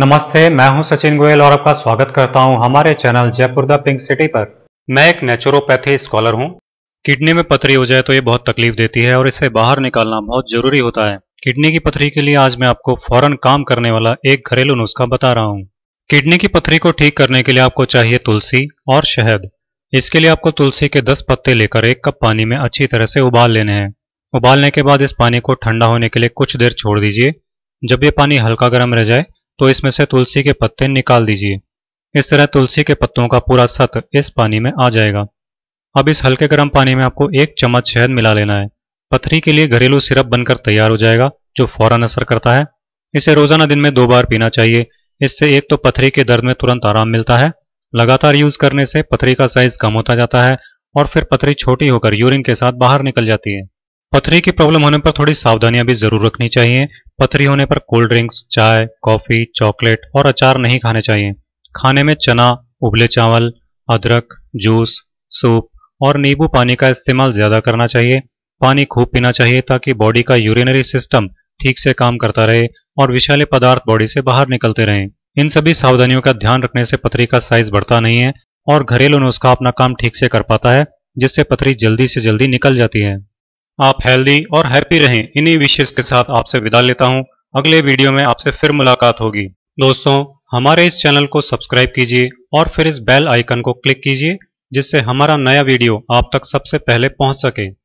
नमस्ते मैं हूं सचिन गोयल और आपका स्वागत करता हूं हमारे channel Jaipur the pink city पर मैं एक नेचुरोपैथी स्कॉलर हूं किडनी में पथरी हो जाए तो ये बहुत तकलीफ देती है और इसे बाहर निकालना बहुत जरूरी होता है किडनी की पथरी के लिए आज मैं आपको फौरन काम करने वाला एक घरेलू नुस्खा बता रहा हूँ किडनी की पथरी को ठीक करने के लिए आपको चाहिए तुलसी और शहद इसके लिए आपको तुलसी के दस पत्ते लेकर एक कप पानी में अच्छी तरह से उबाल लेने हैं उबालने के बाद इस पानी को ठंडा होने के लिए कुछ देर छोड़ दीजिए जब ये पानी हल्का गर्म रह जाए तो इसमें से तुलसी के पत्ते निकाल दीजिए इस तरह तुलसी के पत्तों का पूरा सत इस पानी में आ जाएगा अब इस हल्के गर्म पानी में आपको एक चम्मच शहद मिला लेना है पथरी के लिए घरेलू सिरप बनकर तैयार हो जाएगा जो फौरन असर करता है इसे रोजाना दिन में दो बार पीना चाहिए इससे एक तो पथरी के दर्द में तुरंत आराम मिलता है लगातार यूज करने से पथरी का साइज कम होता जाता है और फिर पथरी छोटी होकर यूरिन के साथ बाहर निकल जाती है पथरी की प्रॉब्लम होने पर थोड़ी सावधानियां भी जरूर रखनी चाहिए पथरी होने पर कोल्ड ड्रिंक्स चाय कॉफी चॉकलेट और अचार नहीं खाने चाहिए खाने में चना उबले चावल अदरक जूस सूप और नींबू पानी का इस्तेमाल ज़्यादा करना चाहिए पानी खूब पीना चाहिए ताकि बॉडी का यूरिनरी सिस्टम ठीक से काम करता रहे और विषैले पदार्थ बॉडी से बाहर निकलते रहें इन सभी सावधानियों का ध्यान रखने से पथरी का साइज बढ़ता नहीं है और घरेलू नुस्खा अपना काम ठीक से कर पाता है जिससे पथरी जल्दी से जल्दी निकल जाती है आप हेल्दी और हैप्पी रहें इन्हीं विशेष के साथ आपसे विदा लेता हूं अगले वीडियो में आपसे फिर मुलाकात होगी दोस्तों हमारे इस चैनल को सब्सक्राइब कीजिए और फिर इस बेल आइकन को क्लिक कीजिए जिससे हमारा नया वीडियो आप तक सबसे पहले पहुंच सके